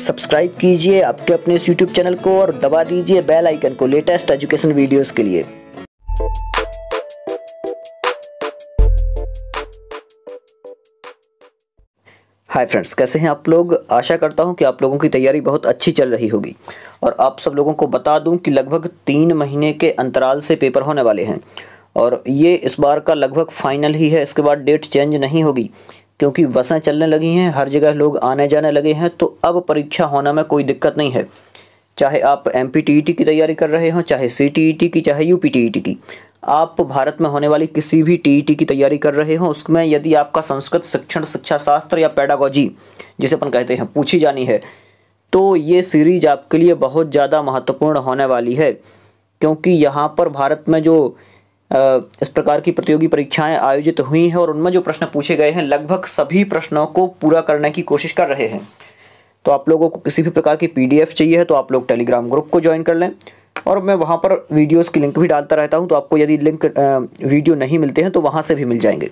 subscribe कीजिए आपके अपने यूट्यूब चैनल को और दबा दीजिए बेल आइकन को लेटेस्ट एजुकेशन वीडियोस के लिए हाय फ्रेंड्स कैसे हैं आप लोग आशा करता हूं कि आप लोगों की तैयारी बहुत अच्छी चल रही होगी और आप सब लोगों को बता दूं कि लगभग तीन महीने के अंतराल से पेपर होने वाले हैं और ये इस बार का लगभग फाइनल ही है इसके बाद डेट चेंज नहीं होगी क्योंकि बसें चलने लगी हैं हर जगह लोग आने जाने लगे हैं तो अब परीक्षा होने में कोई दिक्कत नहीं है चाहे आप एम e की तैयारी कर रहे हों चाहे सी e की चाहे यू e की आप भारत में होने वाली किसी भी टी की तैयारी कर रहे हो उसमें यदि आपका संस्कृत शिक्षण शिक्षा शास्त्र या पैडागोजी जिसे अपन कहते हैं पूछी जानी है तो ये सीरीज आपके लिए बहुत ज़्यादा महत्वपूर्ण होने वाली है क्योंकि यहाँ पर भारत में जो इस प्रकार की प्रतियोगी परीक्षाएं आयोजित हुई हैं और उनमें जो प्रश्न पूछे गए हैं लगभग सभी प्रश्नों को पूरा करने की कोशिश कर रहे हैं तो आप लोगों को किसी भी प्रकार की पीडीएफ चाहिए है तो आप लोग टेलीग्राम ग्रुप को ज्वाइन कर लें और मैं वहाँ पर वीडियोज़ की लिंक भी डालता रहता हूँ तो आपको यदि लिंक वीडियो नहीं मिलते हैं तो वहाँ से भी मिल जाएंगे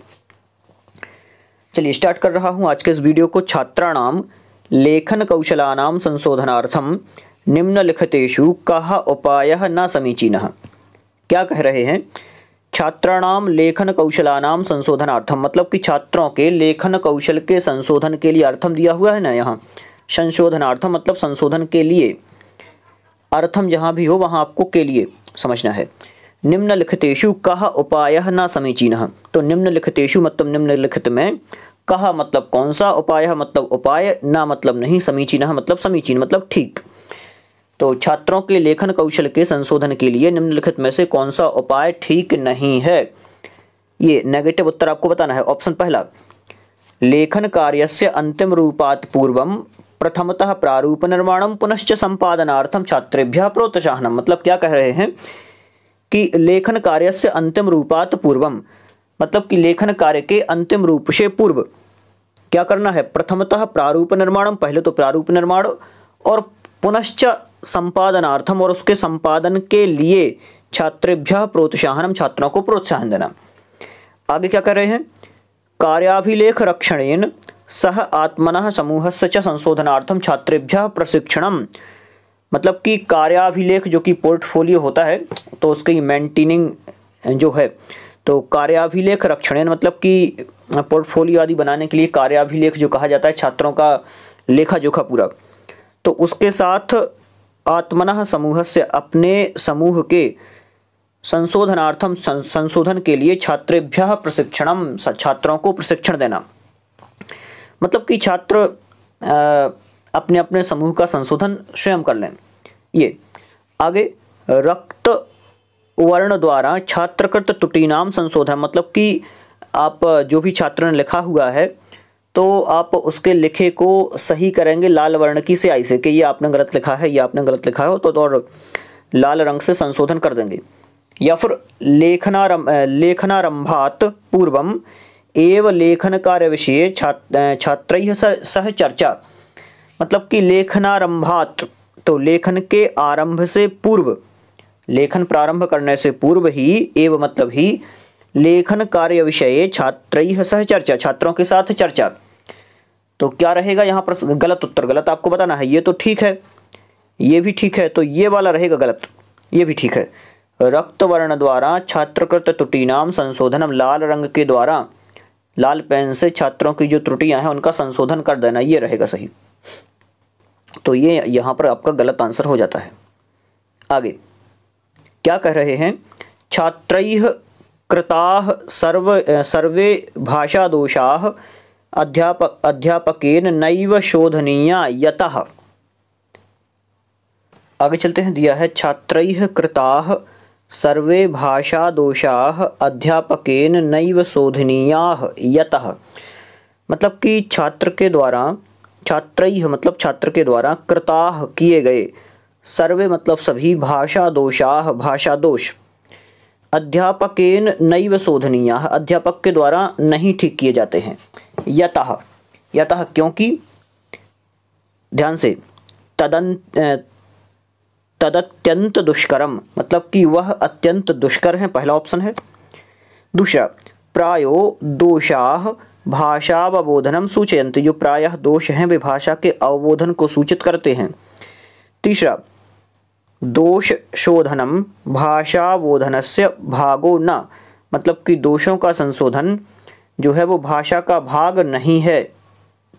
चलिए स्टार्ट कर रहा हूँ आज के इस वीडियो को छात्राणाम लेखन कौशलानाम संशोधनार्थम निम्नलिखितेशु कहा उपाय न समीचीन क्या कह रहे हैं छात्राणाम लेखन कौशलानाम संशोधनार्थम मतलब कि छात्रों के लेखन कौशल के संशोधन के लिए अर्थम दिया हुआ है ना यहाँ संशोधनार्थम मतलब संशोधन के लिए अर्थम जहाँ भी हो वहाँ आपको के लिए समझना है निम्नलिखितेशु कह उपाय न समीचीन तो निम्नलिखितेशु मतलब निम्नलिखित में कह मतलब कौन सा उपाय मतलब उपाय ना मतलब नहीं समीचीन मतलब समीचीन मतलब ठीक तो छात्रों के लेखन कौशल के संशोधन के लिए निम्नलिखित में से कौन सा उपाय ठीक नहीं है ये नेगेटिव उत्तर आपको बताना है ऑप्शन पहला लेखन से अंतिम रूपात पूर्वम प्रथमतः प्रारूप निर्माणम पुनश्च संपादनार्थम छात्रेभ्य प्रोत्साहन मतलब क्या कह रहे हैं कि लेखन कार्य से अंतिम रूपात पूर्वम मतलब कि लेखन कार्य के अंतिम रूप से पूर्व क्या करना है प्रथमतः प्रारूप निर्माणम पहले तो प्रारूप निर्माण और पुनश्च संपादनार्थम और उसके संपादन के लिए छात्रेभ्य प्रोत्साहनम छात्रों को प्रोत्साहन देना आगे क्या कर रहे हैं कार्याभिलेख रक्षणेन सह आत्मन समूह से च संशोधनार्थम छात्रेभ्य प्रशिक्षणम मतलब कि कार्याभिलेख जो कि पोर्टफोलियो होता है तो उसकी मेंटेनिंग जो है तो कार्याभिलेख रक्षण मतलब कि पोर्टफोलियो आदि बनाने के लिए कार्याभिलेख जो कहा जाता है छात्रों का लेखा जोखा पूरा तो उसके साथ आत्मन समूह से अपने समूह के संशोधनार्थम संशोधन के लिए छात्रेभ्य प्रशिक्षण छात्रों को प्रशिक्षण देना मतलब कि छात्र अपने अपने समूह का संशोधन स्वयं कर लें ये आगे रक्त वर्ण द्वारा छात्रकृत त्रुटिनाम संशोधन मतलब कि आप जो भी छात्र ने लिखा हुआ है तो आप उसके लिखे को सही करेंगे लाल वर्ण की से आई से कि ये आपने गलत लिखा है ये आपने गलत लिखा है तो, तो और लाल रंग से संशोधन कर देंगे या फिर लेखनारम लेखनारंभात पूर्वम एव लेखन कार्य विषय छात्र छात्र सह चर्चा मतलब कि लेखनारंभात तो लेखन के आरंभ से पूर्व लेखन प्रारंभ करने से पूर्व ही एव मतलब ही लेखन कार्य विषय छात्र सह चर्चा छात्रों के साथ चर्चा तो क्या रहेगा यहाँ पर गलत उत्तर गलत आपको बताना है ये तो ठीक है ये भी ठीक है तो ये वाला रहेगा गलत ये भी ठीक है रक्तवर्ण द्वारा छात्रकृत नाम संशोधन लाल रंग के द्वारा लाल पेन से छात्रों की जो त्रुटियां हैं उनका संशोधन कर देना ये रहेगा सही तो ये यहाँ पर आपका गलत आंसर हो जाता है आगे क्या कह रहे हैं छात्र कृता सर्व सर्वे भाषा दोषा अध्यापक अध्यापकेन नैव शोधनीया यतः आगे चलते हैं दिया है छात्र कृता सर्वे भाषा दोषा अध्यापकेन नैव शोधनीया यत मतलब कि छात्र के द्वारा छात्र मतलब छात्र के द्वारा कृता किए गए सर्वे मतलब सभी भाषा दोषा भाषा दोष अध्यापकेन नैव शोधनीया अध्यापक के द्वारा नहीं ठीक किए जाते हैं यतः यतः क्योंकि ध्यान से तदन अत्यंत दुष्करम मतलब कि वह अत्यंत दुष्कर हैं पहला ऑप्शन है दूसरा प्रायो दोषा भाषावबोधनम सूचयंत जो प्रायः दोष हैं वे भाषा के अवबोधन को सूचित करते हैं तीसरा दोष शोधनम भाषाबोधन से भागो न मतलब कि दोषों का संशोधन जो है वो भाषा का भाग नहीं है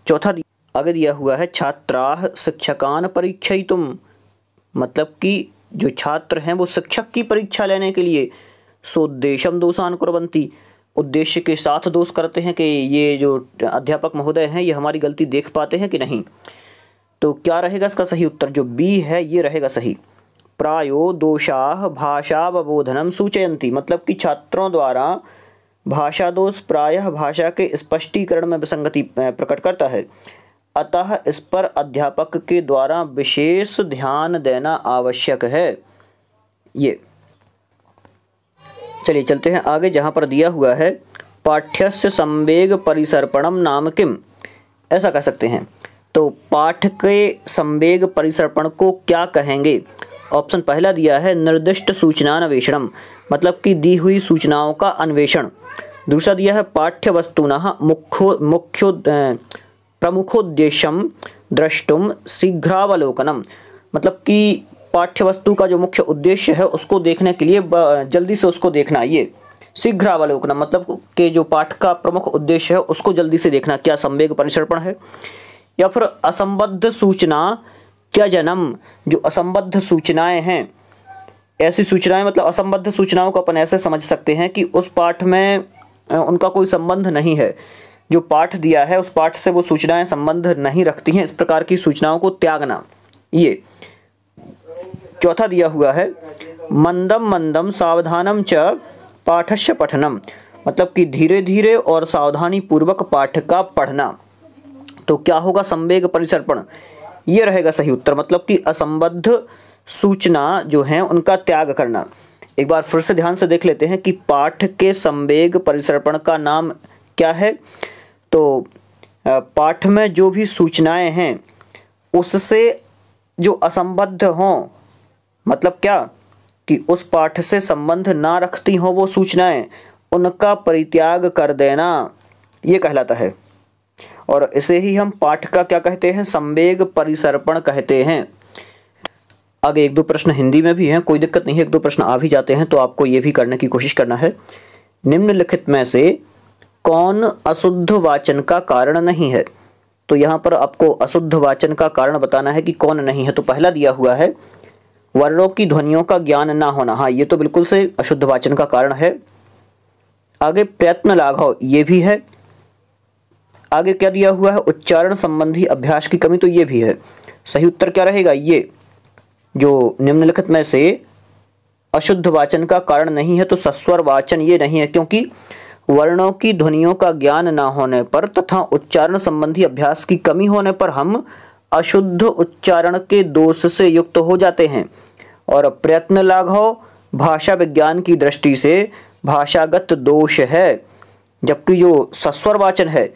चौथा आगे दिया हुआ है छात्राह शिक्षकान परीक्षा तुम मतलब कि जो छात्र हैं वो शिक्षक की परीक्षा लेने के लिए सोदेशम दोषान कुरबंती उद्देश्य के साथ दोष करते हैं कि ये जो अध्यापक महोदय हैं ये हमारी गलती देख पाते हैं कि नहीं तो क्या रहेगा इसका सही उत्तर जो बी है ये रहेगा सही प्रायो दोषाह भाषा वबोधनम सूचयंती मतलब कि छात्रों द्वारा भाषा दोष प्रायः भाषा के स्पष्टीकरण में विसंगति प्रकट करता है अतः इस पर अध्यापक के द्वारा विशेष ध्यान देना आवश्यक है ये चलिए चलते हैं आगे जहाँ पर दिया हुआ है पाठ्य से संवेग परिसर्पणम नाम किम ऐसा कह सकते हैं तो पाठ के संवेग परिसर्पण को क्या कहेंगे ऑप्शन पहला दिया है निर्दिष्ट सूचनान्वेषणम मतलब कि दी हुई सूचनाओं का अन्वेषण दूसरा दिया है पाठ्य वस्तुना मुख्यो मुख्यो प्रमुखोद्देश्य द्रष्टुम शीघ्रावलोकनम मतलब कि पाठ्य वस्तु का जो मुख्य उद्देश्य है उसको देखने के लिए जल्दी से उसको देखना ये शीघ्रावलोकनम मतलब के जो पाठ का प्रमुख उद्देश्य है उसको जल्दी से देखना क्या संवेग परिसर्पण है या फिर असंबद्ध सूचना क्या जन्म जो असंबद्ध सूचनाएं हैं ऐसी सूचनाएं मतलब असंबद्ध सूचनाओं को अपन ऐसे समझ सकते हैं कि उस पाठ में उनका कोई संबंध नहीं है जो पाठ दिया है उस पाठ से वो सूचनाएं संबंध नहीं रखती हैं इस प्रकार की सूचनाओं को त्यागना ये चौथा दिया हुआ है मंदम मंदम सावधानम च पाठस्य पठनम मतलब कि धीरे धीरे और सावधानी पूर्वक पाठ का पढ़ना तो क्या होगा संवेग परिसर्पण ये रहेगा सही उत्तर मतलब कि असंबद्ध सूचना जो है उनका त्याग करना एक बार फिर से ध्यान से देख लेते हैं कि पाठ के संवेग परिसर्पण का नाम क्या है तो पाठ में जो भी सूचनाएं हैं उससे जो असंबद्ध हों मतलब क्या कि उस पाठ से संबंध ना रखती हों वो सूचनाएं उनका परित्याग कर देना ये कहलाता है और इसे ही हम पाठ का क्या कहते हैं संवेग परिसर्पण कहते हैं आगे एक दो प्रश्न हिंदी में भी हैं कोई दिक्कत नहीं है एक दो प्रश्न आ भी जाते हैं तो आपको ये भी करने की कोशिश करना है निम्नलिखित में से कौन अशुद्ध वाचन का कारण नहीं है तो यहाँ पर आपको अशुद्ध वाचन का कारण बताना है कि कौन नहीं है तो पहला दिया हुआ है वर्णों की ध्वनियों का ज्ञान ना होना हाँ ये तो बिल्कुल से अशुद्ध वाचन का कारण है आगे प्रयत्न लाघव ये भी है आगे क्या दिया हुआ है उच्चारण संबंधी अभ्यास की कमी तो ये भी है सही उत्तर क्या रहेगा ये जो निम्नलिखित में से अशुद्ध वाचन का कारण नहीं है तो सस्वर वाचन ये नहीं है क्योंकि वर्णों की ध्वनियों का ज्ञान ना होने पर तथा उच्चारण संबंधी अभ्यास की कमी होने पर हम अशुद्ध उच्चारण के दोष से युक्त हो जाते हैं और प्रयत्न लाघव भाषा विज्ञान की दृष्टि से भाषागत दोष है जबकि जो सस्वर वाचन है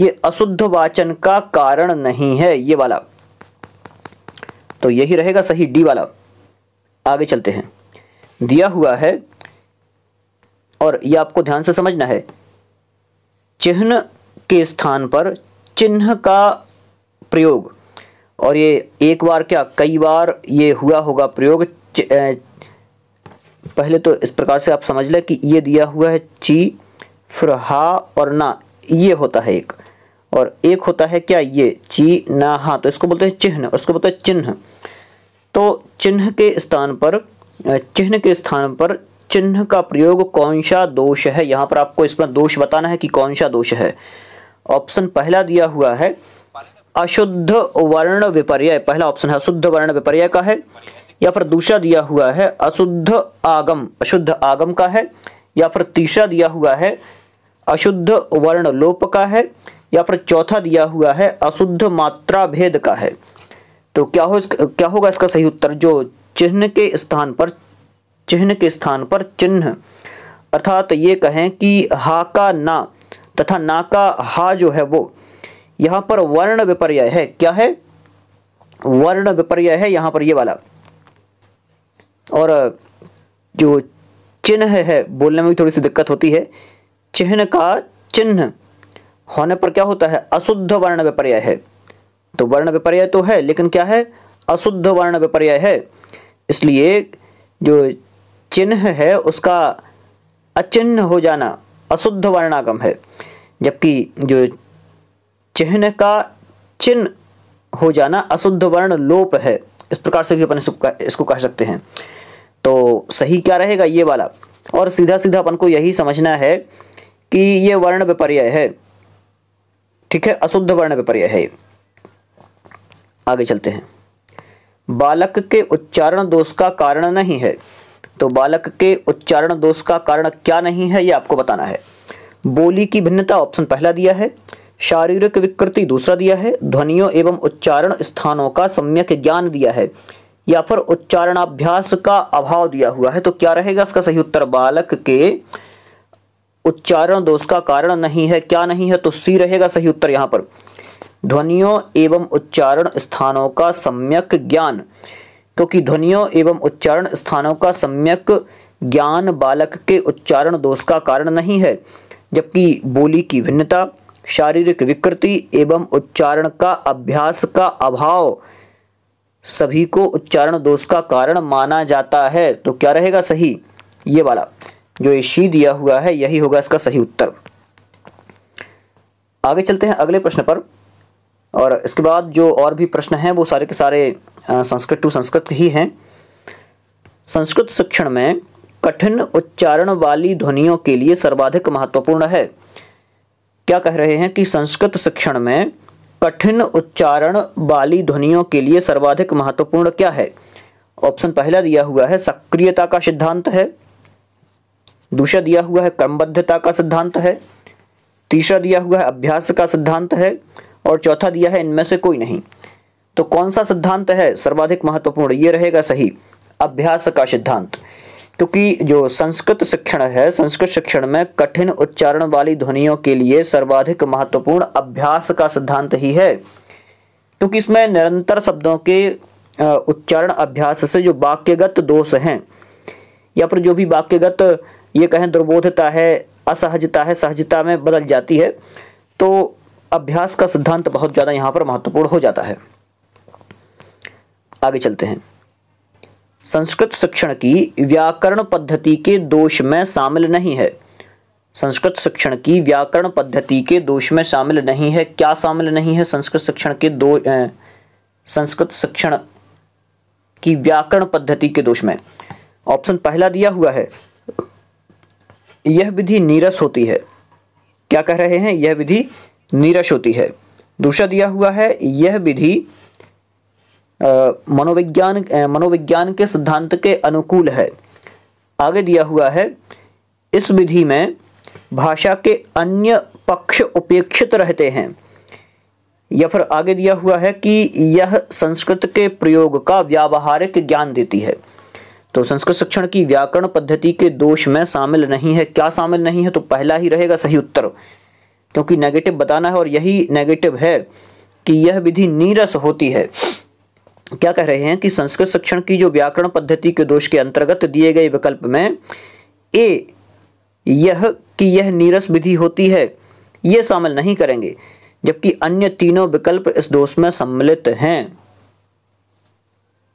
ये अशुद्ध वाचन का कारण नहीं है ये वाला तो यही रहेगा सही डी वाला आगे चलते हैं दिया हुआ है और ये आपको ध्यान से समझना है चिन्ह के स्थान पर चिन्ह का प्रयोग और ये एक बार क्या कई बार ये हुआ होगा प्रयोग पहले तो इस प्रकार से आप समझ लें कि ये दिया हुआ है ची फ्र हा और ना ये होता है एक और एक होता है क्या ये ची ना हा तो इसको बोलते हैं चिन्ह उसको बोलते हैं चिन्ह तो चिन्ह के स्थान पर चिन्ह के स्थान पर चिन्ह का प्रयोग कौन सा दोष है यहाँ पर आपको इसमें दोष बताना है कि कौन सा दोष है ऑप्शन पहला दिया हुआ है अशुद्ध वर्ण विपर्य पहला ऑप्शन है अशुद्ध वर्ण विपर्य का है या फिर दूसरा दिया हुआ है अशुद्ध आगम अशुद्ध आगम का है या फिर तीसरा दिया हुआ है अशुद्ध वर्ण लोप का है या फिर चौथा दिया हुआ है अशुद्ध मात्रा भेद का है तो क्या हो क्या होगा इसका सही उत्तर जो चिन्ह के स्थान पर चिन्ह के स्थान पर चिन्ह अर्थात ये कहें कि हा का ना तथा ना का हा जो है वो यहाँ पर वर्ण विपर्य है क्या है वर्ण विपर्य है यहाँ पर ये वाला और जो चिन्ह है बोलने में भी थोड़ी सी दिक्कत होती है चिन्ह का चिन्ह होने पर क्या होता है अशुद्ध वर्ण विपर्य है तो वर्ण विपर्य तो है लेकिन क्या है अशुद्ध वर्ण विपर्य है इसलिए जो चिन्ह है उसका अचिन्ह हो जाना अशुद्ध वर्णागम है जबकि जो चिन्ह का चिन्ह हो जाना अशुद्ध वर्ण लोप है इस प्रकार से भी अपन इसको इसको कह सकते हैं तो सही क्या रहेगा ये वाला और सीधा सीधा अपन को यही समझना है कि ये वर्ण विपर्य है ठीक है अशुद्ध वर्ण विपर्य है आगे चलते हैं बालक के उच्चारण दोष का कारण नहीं है तो बालक के उच्चारण दोष का कारण क्या नहीं है ये आपको बताना है बोली की भिन्नता ऑप्शन पहला दिया है शारीरिक विकृति दूसरा दिया है ध्वनियों एवं उच्चारण स्थानों का सम्यक ज्ञान दिया है या फिर उच्चारणाभ्यास का अभाव दिया हुआ है तो क्या रहेगा इसका सही उत्तर बालक के उच्चारण दोष का कारण नहीं है क्या नहीं है तो सी रहेगा सही उत्तर यहाँ पर ध्वनियों एवं उच्चारण स्थानों का सम्यक ज्ञान क्योंकि ध्वनियों एवं उच्चारण स्थानों का सम्यक ज्ञान बालक के उच्चारण दोष का कारण नहीं है जबकि बोली की भिन्नता शारीरिक विकृति एवं उच्चारण का अभ्यास का अभाव सभी को उच्चारण दोष का कारण माना जाता है तो क्या रहेगा सही ये वाला जो शी दिया हुआ है यही होगा इसका सही उत्तर आगे चलते हैं अगले प्रश्न पर और इसके बाद जो और भी प्रश्न हैं वो सारे के सारे संस्कृत टू संस्कृत ही हैं संस्कृत शिक्षण में कठिन उच्चारण वाली ध्वनियों के लिए सर्वाधिक महत्वपूर्ण है क्या कह रहे हैं कि संस्कृत शिक्षण में कठिन उच्चारण वाली ध्वनियों के लिए सर्वाधिक महत्वपूर्ण क्या है ऑप्शन पहला दिया हुआ है सक्रियता का सिद्धांत है दूसरा दिया हुआ है क्रमबद्धता का सिद्धांत है तीसरा दिया हुआ है अभ्यास का सिद्धांत है और चौथा दिया है इनमें से कोई नहीं तो कौन सा सिद्धांत है सर्वाधिक महत्वपूर्ण ये रहेगा सही अभ्यास का सिद्धांत क्योंकि जो संस्कृत शिक्षण है संस्कृत शिक्षण में कठिन उच्चारण वाली ध्वनियों के लिए सर्वाधिक महत्वपूर्ण अभ्यास का सिद्धांत ही है क्योंकि इसमें निरंतर शब्दों के उच्चारण अभ्यास से जो वाक्यगत दोष हैं या फिर जो भी वाक्यगत ये कहें दुर्बोधता है असहजता है सहजता में बदल जाती है तो अभ्यास का सिद्धांत बहुत ज़्यादा यहाँ पर महत्वपूर्ण हो जाता है आगे चलते हैं संस्कृत शिक्षण की व्याकरण पद्धति के दोष में शामिल नहीं है संस्कृत शिक्षण की व्याकरण पद्धति के दोष में शामिल नहीं है क्या शामिल नहीं है संस्कृत शिक्षण के दो संस्कृत शिक्षण की व्याकरण पद्धति के दोष में ऑप्शन पहला दिया हुआ है यह विधि नीरस होती है क्या कह रहे हैं यह विधि नीरस होती है दूसरा दिया हुआ है यह विधि मनोविज्ञान मनोविज्ञान के सिद्धांत के अनुकूल है आगे दिया हुआ है इस विधि में भाषा के अन्य पक्ष उपेक्षित रहते हैं या फिर आगे दिया हुआ है कि यह संस्कृत के प्रयोग का व्यावहारिक ज्ञान देती है तो संस्कृत शिक्षण की व्याकरण पद्धति के दोष में शामिल नहीं है क्या शामिल नहीं है तो पहला ही रहेगा सही उत्तर क्योंकि नेगेटिव बताना है और यही नेगेटिव है कि यह विधि नीरस होती है क्या कह रहे हैं कि संस्कृत शिक्षण की जो व्याकरण पद्धति के दोष के अंतर्गत दिए गए विकल्प में ए यह कि यह नीरस विधि होती है ये शामिल नहीं करेंगे जबकि अन्य तीनों विकल्प इस दोष में सम्मिलित हैं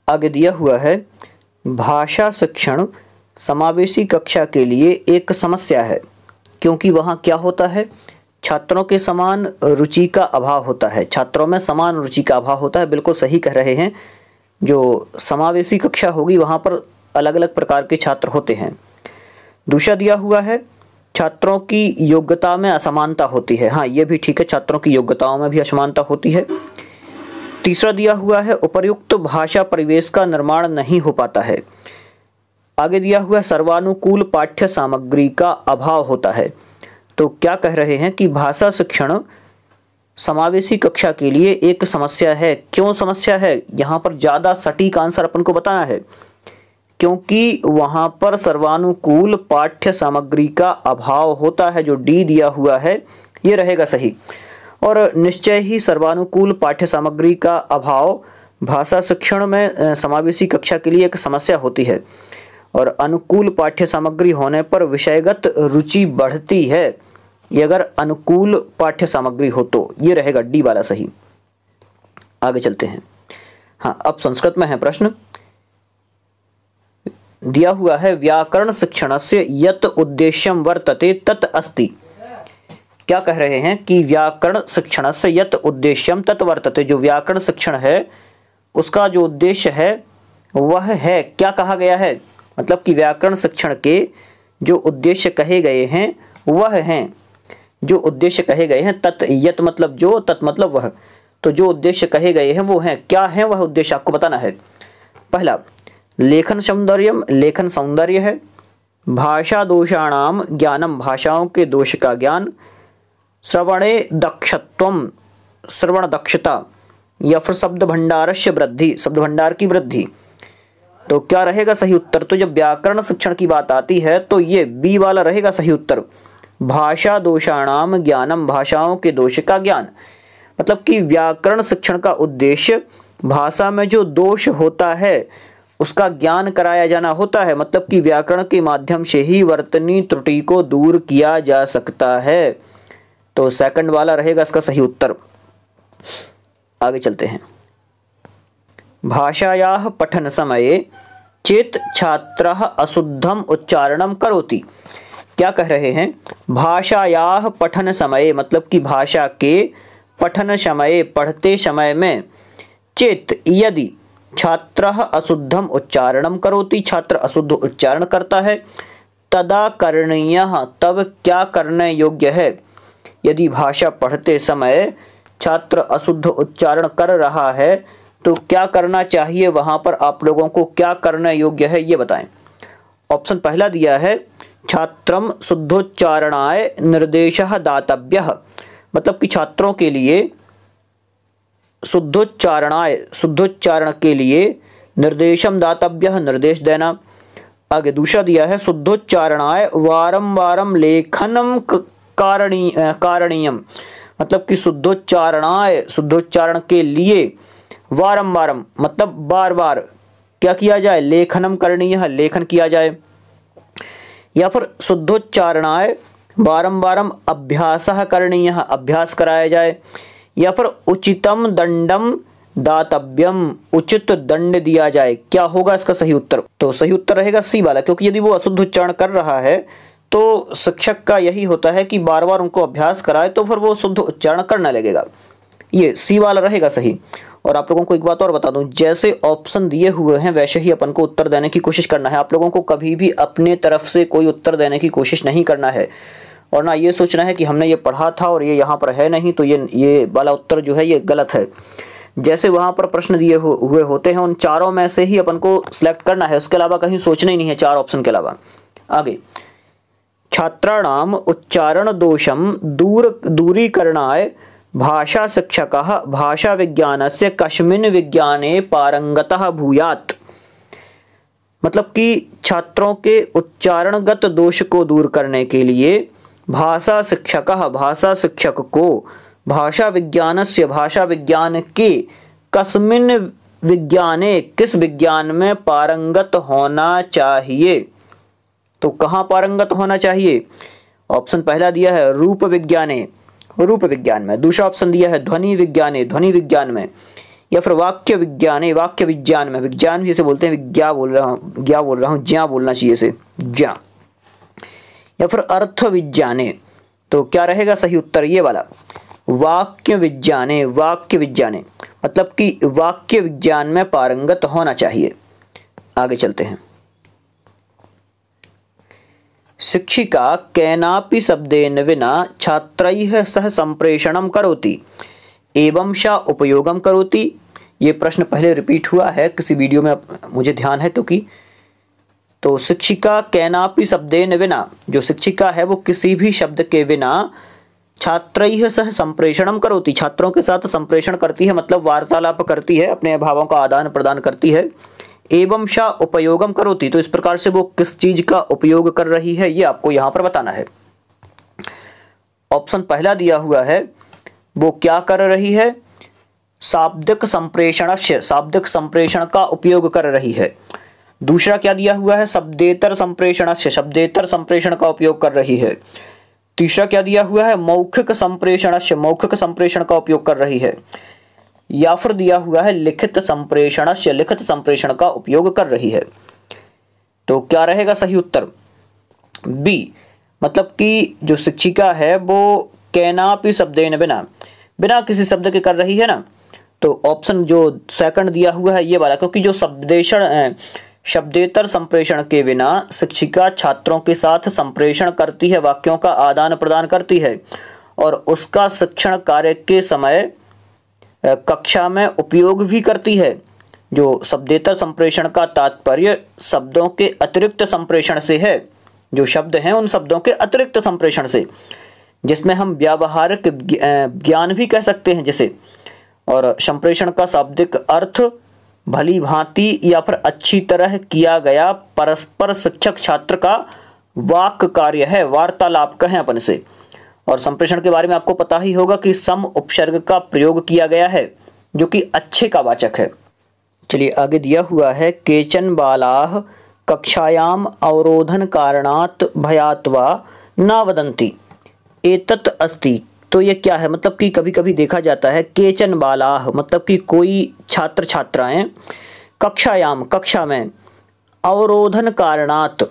आगे दिया हुआ है भाषा शिक्षण समावेशी कक्षा के लिए एक समस्या है क्योंकि वहाँ क्या होता है छात्रों के समान रुचि का अभाव होता है छात्रों में समान रुचि का अभाव होता है बिल्कुल सही कह रहे हैं जो समावेशी कक्षा होगी वहाँ पर अलग अलग प्रकार के छात्र होते हैं दूसरा दिया हुआ है छात्रों की योग्यता में असमानता होती है हाँ ये भी ठीक है छात्रों की योग्यताओं में भी असमानता होती है तीसरा दिया हुआ है तो भाषा परिवेश का निर्माण नहीं हो पाता है आगे दिया हुआ सर्वानुकूल पाठ्य सामग्री का अभाव होता है तो क्या कह रहे हैं कि भाषा शिक्षण समावेशी कक्षा के लिए एक समस्या है क्यों समस्या है यहाँ पर ज़्यादा सटीक आंसर अपन को बताना है क्योंकि वहाँ पर सर्वानुकूल पाठ्य सामग्री का अभाव होता है जो डी दिया हुआ है ये रहेगा सही और निश्चय ही सर्वानुकूल पाठ्य सामग्री का अभाव भाषा शिक्षण में समावेशी कक्षा के लिए एक समस्या होती है और अनुकूल पाठ्य सामग्री होने पर विषयगत रुचि बढ़ती है ये अगर अनुकूल पाठ्य सामग्री हो तो ये रहेगा डी वाला सही आगे चलते हैं हाँ अब संस्कृत में है प्रश्न दिया हुआ है व्याकरण शिक्षण से यत उद्देश्यम वर्तते तत् अस्ति क्या कह रहे हैं कि व्याकरण शिक्षण से यत उद्देश्यम तत्वर्तते जो व्याकरण शिक्षण है उसका जो उद्देश्य है वह है क्या कहा गया है मतलब कि व्याकरण शिक्षण के जो उद्देश्य कहे गए हैं वह हैं जो उद्देश्य कहे गए हैं तत् यत मतलब जो तत् मतलब वह तो जो उद्देश्य कहे गए हैं वो हैं क्या हैं वह उद्देश्य आपको बताना है पहला लेखन सौंदर्यम लेखन सौंदर्य है भाषा दोषाणाम ज्ञानम भाषाओं के दोष का ज्ञान श्रवणे दक्षत्व श्रवण दक्षता या फिर शब्द भंडार से वृद्धि शब्द भंडार की वृद्धि तो क्या रहेगा सही उत्तर तो जब व्याकरण शिक्षण की बात आती है तो ये बी वाला रहेगा सही उत्तर भाषा दोषाणाम ज्ञानम भाषाओं के दोष का ज्ञान मतलब कि व्याकरण शिक्षण का उद्देश्य भाषा में जो दोष होता है उसका ज्ञान कराया जाना होता है मतलब कि व्याकरण के माध्यम से ही वर्तनी त्रुटि को दूर किया जा सकता है तो सेकंड वाला रहेगा इसका सही उत्तर आगे चलते हैं भाषाया पठन समय चेत छात्र अशुद्धम उच्चारण करोति क्या कह रहे हैं भाषाया पठन समय मतलब कि भाषा के पठन समय पढ़ते समय में चेत यदि छात्र अशुद्धम उच्चारण करोति छात्र अशुद्ध उच्चारण करता है तदा करणीय तब क्या करने योग्य है यदि भाषा पढ़ते समय छात्र अशुद्ध उच्चारण कर रहा है तो क्या करना चाहिए वहाँ पर आप लोगों को क्या करने योग्य है ये बताएं ऑप्शन पहला दिया है छात्रम शुद्धोच्चारणाय निर्देश दातव्य मतलब कि छात्रों के लिए शुद्धोच्चारणाय शुद्धोच्चारण के लिए निर्देशम दातव्य निर्देश देना आगे दूसरा दिया है शुद्धोच्चारणाय वारम वारम लेखनम कारणी कारणीयम मतलब कि शुद्धोच्चारणाय शुद्धोच्चारण के लिए वारम वारम मतलब बार बार क्या किया जाए लेखनम करणीय लेखन किया जाए या फिर शुद्धोच्चारणाय वारम अभ्यास करणीय अभ्यास कराया जाए या फिर उचितम दंडम दातव्यम उचित दंड दिया जाए क्या होगा इसका सही उत्तर तो सही उत्तर रहेगा सी वाला क्योंकि यदि वो अशुद्ध उच्चारण कर रहा है तो शिक्षक का यही होता है कि बार बार उनको अभ्यास कराए तो फिर वो शुद्ध उच्चारण करने लगेगा ये सी वाला रहेगा सही और आप लोगों को एक बात और बता दूं जैसे ऑप्शन दिए हुए हैं वैसे ही अपन को उत्तर देने की कोशिश करना है आप लोगों को कभी भी अपने तरफ से कोई उत्तर देने की कोशिश नहीं करना है और ना ये सोचना है कि हमने ये पढ़ा था और ये यहाँ पर है नहीं तो ये ये वाला उत्तर जो है ये गलत है जैसे वहाँ पर प्रश्न दिए हुए होते हैं उन चारों में से ही अपन को सिलेक्ट करना है उसके अलावा कहीं सोचना ही नहीं है चार ऑप्शन के अलावा आगे छात्राण उच्चारण दोषम दूर दूरीकरणाय भाषा शिक्षक भाषा विज्ञान से कस्मिन विज्ञाने पारंगत भूयात मतलब कि छात्रों के उच्चारणगत दोष को दूर करने के लिए भाषा शिक्षक भाषा शिक्षक को भाषा विज्ञान से भाषा विज्ञान के कस्मिन विज्ञाने किस विज्ञान में पारंगत होना चाहिए तो कहाँ पारंगत होना चाहिए ऑप्शन पहला दिया है रूप विज्ञाने रूप विज्ञान में दूसरा ऑप्शन दिया है ध्वनि विज्ञाने ध्वनि विज्ञान में या फिर वाक्य विज्ञाने वाक्य विज्ञान में विज्ञान भी इसे बोलते हैं ज्ञा बोल रहा हूँ ज्ञा बोल रहा हूँ ज्या बोलना चाहिए इसे ज्ञा या फिर अर्थ विज्ञाने तो क्या रहेगा सही उत्तर ये वाला वाक्य विज्ञाने वाक्य विज्ञाने मतलब कि वाक्य विज्ञान में पारंगत होना चाहिए आगे चलते हैं शिक्षिका केनापि शब्देन विना छात्रैः सह संप्रेषणं करोति एवं सा उपयोगम करोति ये प्रश्न पहले रिपीट हुआ है किसी वीडियो में मुझे ध्यान है तो कि तो शिक्षिका केनापि शब्देन विना जो शिक्षिका है वो किसी भी शब्द के बिना छात्र सह संप्रेषणम करोती छात्रों के साथ संप्रेषण करती है मतलब वार्तालाप करती है अपने अभावों का आदान प्रदान करती है एवं शाह उपयोगम करोती तो इस प्रकार से वो किस चीज का उपयोग कर रही है ये आपको यहां पर बताना है ऑप्शन पहला दिया हुआ है वो क्या कर रही है शाब्दिक संप्रेषण शाब्दिक संप्रेषण का उपयोग कर रही है दूसरा क्या दिया हुआ है शब्देतर संप्रेषण शब्देतर संप्रेषण का उपयोग कर रही है तीसरा क्या दिया हुआ है मौखिक संप्रेषण मौखिक संप्रेषण का उपयोग कर रही है या फिर दिया हुआ है लिखित संप्रेषण से लिखित संप्रेषण का उपयोग कर रही है तो क्या रहेगा सही उत्तर बी मतलब कि जो शिक्षिका है वो कैनापी शब्द बिना बिना किसी शब्द के कर रही है ना तो ऑप्शन जो सेकंड दिया हुआ है ये वाला क्योंकि जो है शब्देतर संप्रेषण के बिना शिक्षिका छात्रों के साथ संप्रेषण करती है वाक्यों का आदान प्रदान करती है और उसका शिक्षण कार्य के समय कक्षा में उपयोग भी करती है जो शब्देतर संप्रेषण का तात्पर्य शब्दों के अतिरिक्त संप्रेषण से है जो शब्द हैं उन शब्दों के अतिरिक्त संप्रेषण से जिसमें हम व्यावहारिक ज्ञान भी कह सकते हैं जैसे और संप्रेषण का शाब्दिक अर्थ भली भांति या फिर अच्छी तरह किया गया परस्पर शिक्षक छात्र का वाक कार्य है वार्तालाप कहें अपन से और संप्रेषण के बारे में आपको पता ही होगा कि सम उपसर्ग का प्रयोग किया गया है जो कि अच्छे का वाचक है चलिए आगे दिया हुआ है केचन बालाह कक्षायाम अवरोधन कारणात भयात्वा ना वदंती एतत अस्ति तो ये क्या है मतलब कि कभी कभी देखा जाता है केचन बालाह मतलब कि कोई छात्र छात्राएं कक्षायाम कक्षा में अवरोधन कारणात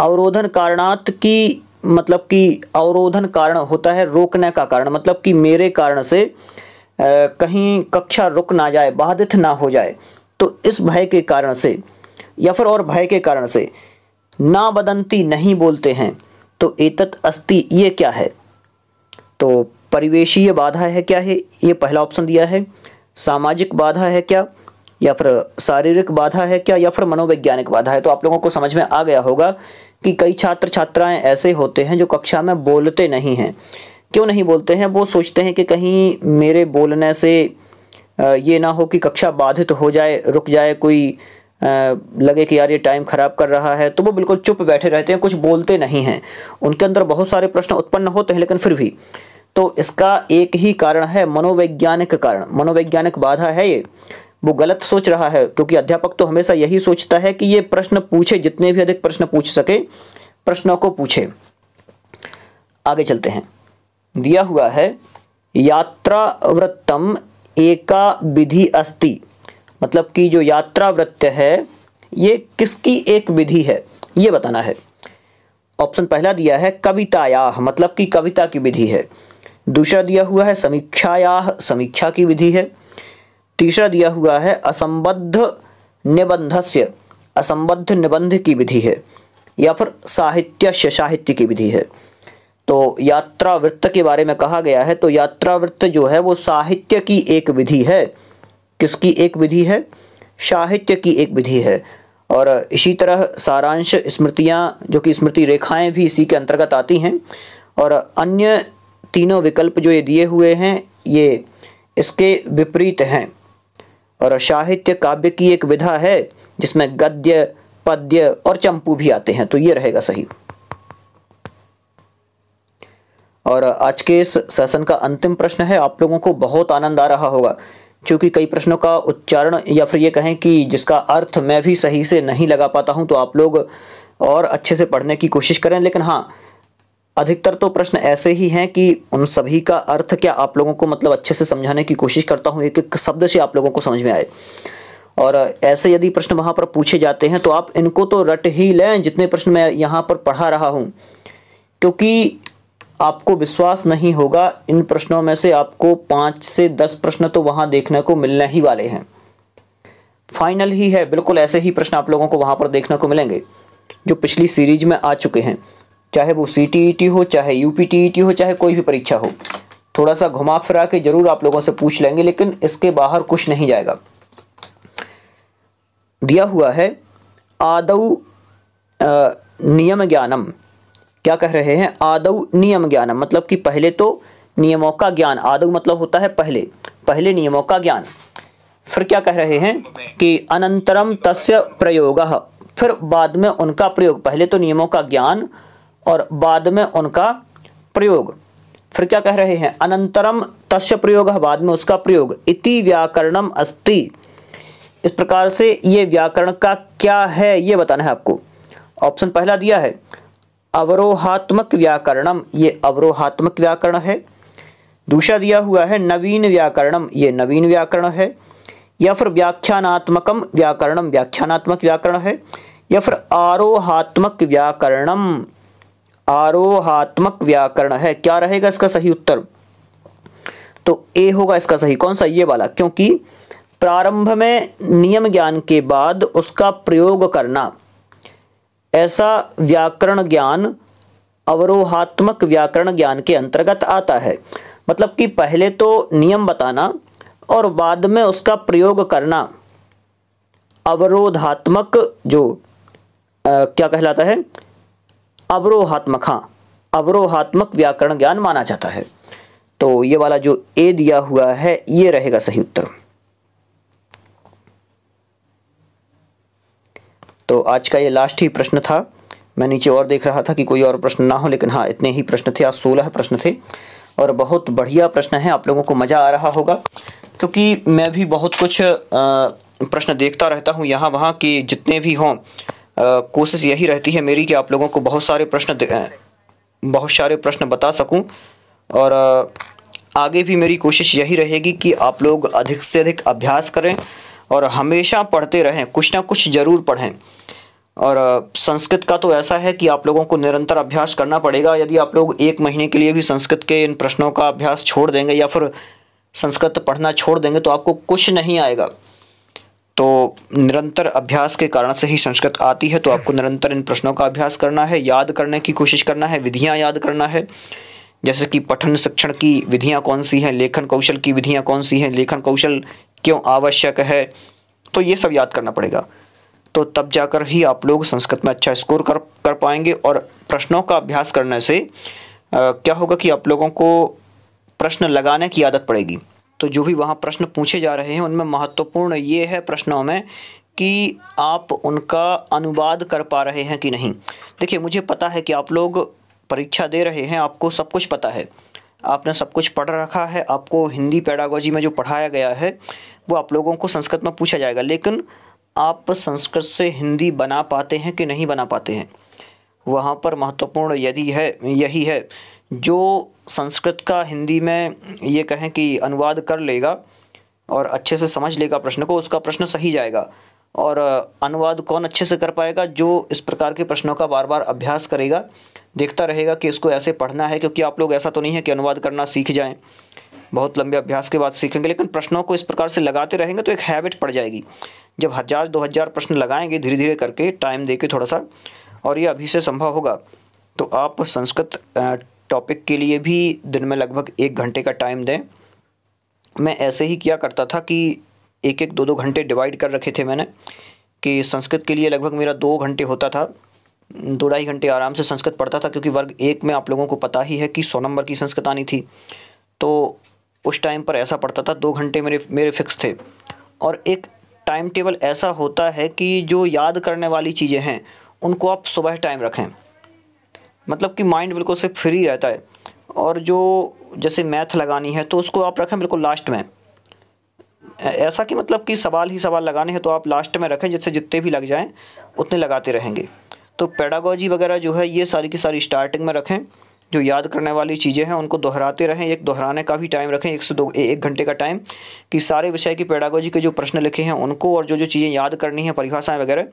अवरोधन कारणात की मतलब कि अवरोधन कारण होता है रोकने का कारण मतलब कि मेरे कारण से कहीं कक्षा रुक ना जाए बाधित ना हो जाए तो इस भय के कारण से या फिर और भय के कारण से ना बदंती नहीं बोलते हैं तो एतत अस्ति ये क्या है तो परिवेशीय बाधा है क्या है ये पहला ऑप्शन दिया है सामाजिक बाधा है क्या या फिर शारीरिक बाधा है क्या या फिर मनोवैज्ञानिक बाधा है तो आप लोगों को समझ में आ गया होगा कि कई छात्र छात्राएं ऐसे होते हैं जो कक्षा में बोलते नहीं हैं क्यों नहीं बोलते हैं वो सोचते हैं कि कहीं मेरे बोलने से ये ना हो कि कक्षा बाधित हो जाए रुक जाए कोई लगे कि यार ये टाइम ख़राब कर रहा है तो वो बिल्कुल चुप बैठे रहते हैं कुछ बोलते नहीं हैं उनके अंदर बहुत सारे प्रश्न उत्पन्न होते हैं लेकिन फिर भी तो इसका एक ही कारण है मनोवैज्ञानिक कारण मनोवैज्ञानिक बाधा है ये वो गलत सोच रहा है क्योंकि अध्यापक तो हमेशा यही सोचता है कि ये प्रश्न पूछे जितने भी अधिक प्रश्न पूछ सके प्रश्नों को पूछे आगे चलते हैं दिया हुआ है यात्रा वृत्तम एका विधि अस्ति मतलब कि जो यात्रा वृत्त है ये किसकी एक विधि है ये बताना है ऑप्शन पहला दिया है कविताया मतलब कि कविता की विधि है दूसरा दिया हुआ है समीक्षाया समीक्षा की विधि है तीसरा दिया हुआ है असंबद्ध निबंधस्य असंबद्ध निबंध की विधि है या फिर साहित्यस्य साहित्य की विधि है तो यात्रा वृत्त के बारे में कहा गया है तो यात्रा वृत्त जो है वो साहित्य की एक विधि है किसकी एक विधि है साहित्य की एक विधि है और इसी तरह सारांश स्मृतियाँ जो कि स्मृति रेखाएं भी इसी के अंतर्गत आती हैं और अन्य तीनों विकल्प जो ये दिए हुए हैं ये इसके विपरीत हैं और साहित्य काव्य की एक विधा है जिसमें गद्य पद्य और चंपू भी आते हैं तो ये रहेगा सही और आज के इस सेशन का अंतिम प्रश्न है आप लोगों को बहुत आनंद आ रहा होगा क्योंकि कई प्रश्नों का उच्चारण या फिर ये कहें कि जिसका अर्थ मैं भी सही से नहीं लगा पाता हूं तो आप लोग और अच्छे से पढ़ने की कोशिश करें लेकिन हाँ अधिकतर तो प्रश्न ऐसे ही हैं कि उन सभी का अर्थ क्या आप लोगों को मतलब अच्छे से समझाने की कोशिश करता हूँ एक एक शब्द से आप लोगों को समझ में आए और ऐसे यदि प्रश्न वहाँ पर पूछे जाते हैं तो आप इनको तो रट ही लें जितने प्रश्न मैं यहाँ पर पढ़ा रहा हूँ क्योंकि आपको विश्वास नहीं होगा इन प्रश्नों में से आपको पाँच से दस प्रश्न तो वहाँ देखने को मिलने ही वाले हैं फाइनल ही है बिल्कुल ऐसे ही प्रश्न आप लोगों को वहाँ पर देखने को मिलेंगे जो पिछली सीरीज में आ चुके हैं चाहे वो सी टी e हो चाहे यू पी e हो चाहे कोई भी परीक्षा हो थोड़ा सा घुमा फिरा के ज़रूर आप लोगों से पूछ लेंगे लेकिन इसके बाहर कुछ नहीं जाएगा दिया हुआ है आदौ नियम ज्ञानम क्या कह रहे हैं आदौ नियम ज्ञानम मतलब कि पहले तो नियमों का ज्ञान आदौ मतलब होता है पहले पहले नियमों का ज्ञान फिर क्या कह रहे हैं कि अनंतरम तस्य प्रयोग फिर बाद में उनका प्रयोग पहले तो नियमों का ज्ञान और बाद में उनका प्रयोग फिर क्या कह रहे हैं अनंतरम तस्य प्रयोग बाद में उसका प्रयोग इति व्याकरणम अस्ति इस प्रकार से ये व्याकरण का क्या है ये बताना है आपको ऑप्शन पहला दिया है अवरोहात्मक व्याकरणम ये अवरोहात्मक व्याकरण है दूसरा दिया हुआ है नवीन व्याकरणम ये नवीन व्याकरण है या फिर व्याख्यानात्मकम व्याकरणम व्याख्यानात्मक व्याकरण है या फिर आरोहात्मक व्याकरणम आरोहात्मक व्याकरण है क्या रहेगा इसका सही उत्तर तो ए होगा इसका सही कौन सा ये वाला क्योंकि प्रारंभ में नियम ज्ञान के बाद उसका प्रयोग करना ऐसा व्याकरण ज्ञान अवरोहात्मक व्याकरण ज्ञान के अंतर्गत आता है मतलब कि पहले तो नियम बताना और बाद में उसका प्रयोग करना अवरोधात्मक जो आ, क्या कहलाता है अवरोहात्मक हाँ अवरोहात्मक व्याकरण ज्ञान माना जाता है तो ये वाला जो ए दिया हुआ है ये रहेगा सही उत्तर तो आज का ये लास्ट ही प्रश्न था मैं नीचे और देख रहा था कि कोई और प्रश्न ना हो लेकिन हाँ इतने ही प्रश्न थे आज सोलह प्रश्न थे और बहुत बढ़िया प्रश्न है आप लोगों को मज़ा आ रहा होगा क्योंकि मैं भी बहुत कुछ प्रश्न देखता रहता हूँ यहाँ वहाँ कि जितने भी हों कोशिश यही रहती है मेरी कि आप लोगों को बहुत सारे प्रश्न बहुत सारे प्रश्न बता सकूं और आगे भी मेरी कोशिश यही रहेगी कि आप लोग अधिक से अधिक अभ्यास करें और हमेशा पढ़ते रहें कुछ ना कुछ ज़रूर पढ़ें और संस्कृत का तो ऐसा है कि आप लोगों को निरंतर अभ्यास करना पड़ेगा यदि आप लोग एक महीने के लिए भी संस्कृत के इन प्रश्नों का अभ्यास छोड़ देंगे या फिर संस्कृत पढ़ना छोड़ देंगे तो आपको कुछ नहीं आएगा तो निरंतर अभ्यास के कारण से ही संस्कृत आती है तो आपको निरंतर इन प्रश्नों का अभ्यास करना है याद करने की कोशिश करना है विधियाँ याद करना है जैसे कि पठन शिक्षण की विधियाँ कौन सी हैं लेखन कौशल की विधियाँ कौन सी हैं लेखन कौशल क्यों आवश्यक है तो ये सब याद करना पड़ेगा तो तब जाकर ही आप लोग संस्कृत में अच्छा स्कोर कर कर पाएंगे और प्रश्नों का अभ्यास करने से आ, क्या होगा कि आप लोगों को प्रश्न लगाने की आदत पड़ेगी तो जो भी वहाँ प्रश्न पूछे जा रहे हैं उनमें महत्वपूर्ण ये है प्रश्नों में कि आप उनका अनुवाद कर पा रहे हैं कि नहीं देखिए मुझे पता है कि आप लोग परीक्षा दे रहे हैं आपको सब कुछ पता है आपने सब कुछ पढ़ रखा है आपको हिंदी पैडागोजी में जो पढ़ाया गया है वो आप लोगों को संस्कृत में पूछा जाएगा लेकिन आप संस्कृत से हिंदी बना पाते हैं कि नहीं बना पाते हैं वहाँ पर महत्वपूर्ण यदि है यही है जो संस्कृत का हिंदी में ये कहें कि अनुवाद कर लेगा और अच्छे से समझ लेगा प्रश्न को उसका प्रश्न सही जाएगा और अनुवाद कौन अच्छे से कर पाएगा जो इस प्रकार के प्रश्नों का बार बार अभ्यास करेगा देखता रहेगा कि इसको ऐसे पढ़ना है क्योंकि आप लोग ऐसा तो नहीं है कि अनुवाद करना सीख जाएं बहुत लंबे अभ्यास के बाद सीखेंगे लेकिन प्रश्नों को इस प्रकार से लगाते रहेंगे तो एक हैबिट पड़ जाएगी जब हज़ार दो हज़ार प्रश्न लगाएंगे धीरे धीरे करके टाइम दे के थोड़ा सा और ये अभी से संभव होगा तो आप संस्कृत टॉपिक के लिए भी दिन में लगभग एक घंटे का टाइम दें मैं ऐसे ही किया करता था कि एक एक दो दो घंटे डिवाइड कर रखे थे मैंने कि संस्कृत के लिए लगभग मेरा दो घंटे होता था दो ढाई घंटे आराम से संस्कृत पढ़ता था क्योंकि वर्ग एक में आप लोगों को पता ही है कि सौ नंबर की संस्कृत आनी थी तो उस टाइम पर ऐसा पड़ता था दो घंटे मेरे मेरे फिक्स थे और एक टाइम टेबल ऐसा होता है कि जो याद करने वाली चीज़ें हैं उनको आप सुबह टाइम रखें मतलब कि माइंड बिल्कुल से फ्री रहता है और जो जैसे मैथ लगानी है तो उसको आप रखें बिल्कुल लास्ट में ऐसा कि मतलब कि सवाल ही सवाल लगाने हैं तो आप लास्ट में रखें जिससे जितने भी लग जाएँ उतने लगाते रहेंगे तो पेडागोजी वगैरह जो है ये सारी की सारी स्टार्टिंग में रखें जो याद करने वाली चीज़ें हैं उनको दोहराते रहें एक दोहराने का भी टाइम रखें एक से दो एक घंटे का टाइम कि सारे विषय की पेडागोजी के जो प्रश्न लिखे हैं उनको और जो जो चीज़ें याद करनी है परिभाषाएँ वगैरह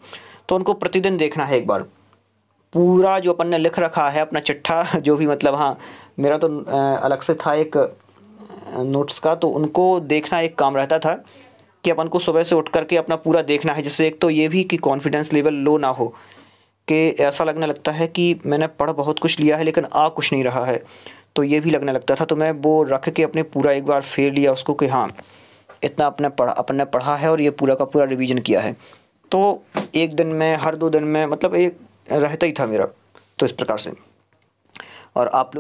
तो उनको प्रतिदिन देखना है एक बार पूरा जो अपन ने लिख रखा है अपना चिट्ठा जो भी मतलब हाँ मेरा तो अलग से था एक नोट्स का तो उनको देखना एक काम रहता था कि अपन को सुबह से उठ करके अपना पूरा देखना है जैसे एक तो ये भी कि कॉन्फिडेंस लेवल लो ना हो कि ऐसा लगने लगता है कि मैंने पढ़ बहुत कुछ लिया है लेकिन आ कुछ नहीं रहा है तो ये भी लगने लगता था तो मैं वो रख के अपने पूरा एक बार फेर लिया उसको कि हाँ इतना अपने पढ़ा अपन ने पढ़ा है और ये पूरा का पूरा रिवीजन किया है तो एक दिन में हर दो दिन में मतलब एक रहता ही था मेरा तो इस प्रकार से और आप लोग